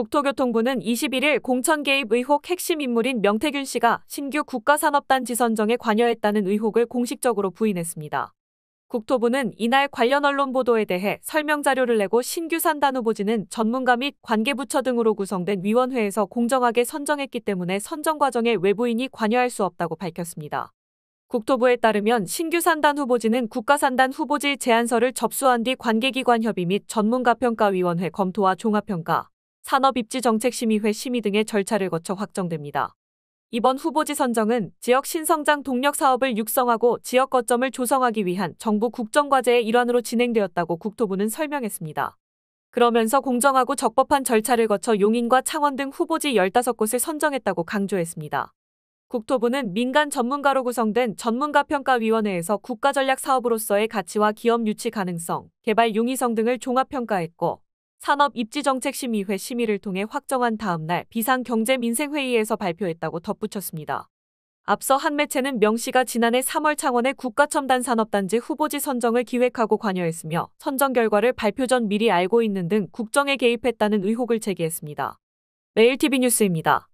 국토교통부는 21일 공천 개입 의혹 핵심 인물인 명태균 씨가 신규 국가산업단 지선정에 관여했다는 의혹을 공식적으로 부인했습니다. 국토부는 이날 관련 언론 보도에 대해 설명 자료를 내고 신규 산단 후보지는 전문가 및 관계부처 등으로 구성된 위원회에서 공정하게 선정했기 때문에 선정 과정에 외부인이 관여할 수 없다고 밝혔습니다. 국토부에 따르면 신규 산단 후보지는 국가산단 후보지 제안서를 접수한 뒤 관계기관 협의 및 전문가평가위원회 검토와 종합평가, 산업입지정책심의회 심의 등의 절차를 거쳐 확정됩니다. 이번 후보지 선정은 지역 신성장 동력 사업을 육성하고 지역 거점을 조성하기 위한 정부 국정과제의 일환으로 진행되었다고 국토부는 설명했습니다. 그러면서 공정하고 적법한 절차를 거쳐 용인과 창원 등 후보지 15곳을 선정했다고 강조했습니다. 국토부는 민간 전문가로 구성된 전문가평가위원회에서 국가전략 사업으로서의 가치와 기업 유치 가능성, 개발 용이성 등을 종합평가했고 산업입지정책심의회 심의를 통해 확정한 다음 날 비상경제민생회의에서 발표했다고 덧붙였습니다. 앞서 한 매체는 명씨가 지난해 3월 창원의 국가첨단산업단지 후보지 선정을 기획하고 관여했으며 선정 결과를 발표 전 미리 알고 있는 등 국정에 개입했다는 의혹을 제기했습니다. 매일TV 뉴스입니다.